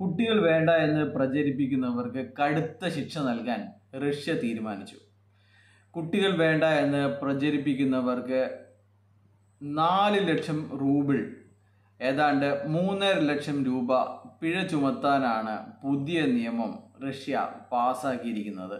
കുട്ടികൾ വേണ്ട എന്ന് പ്രചരിപ്പിക്കുന്നവർക്ക് കടുത്ത ശിക്ഷ നൽകാൻ റഷ്യ തീരുമാനിച്ചു കുട്ടികൾ വേണ്ട എന്ന് പ്രചരിപ്പിക്കുന്നവർക്ക് നാല് ലക്ഷം റൂബിൾ ഏതാണ്ട് മൂന്നര ലക്ഷം രൂപ പിഴ ചുമത്താനാണ് പുതിയ നിയമം റഷ്യ പാസ്സാക്കിയിരിക്കുന്നത്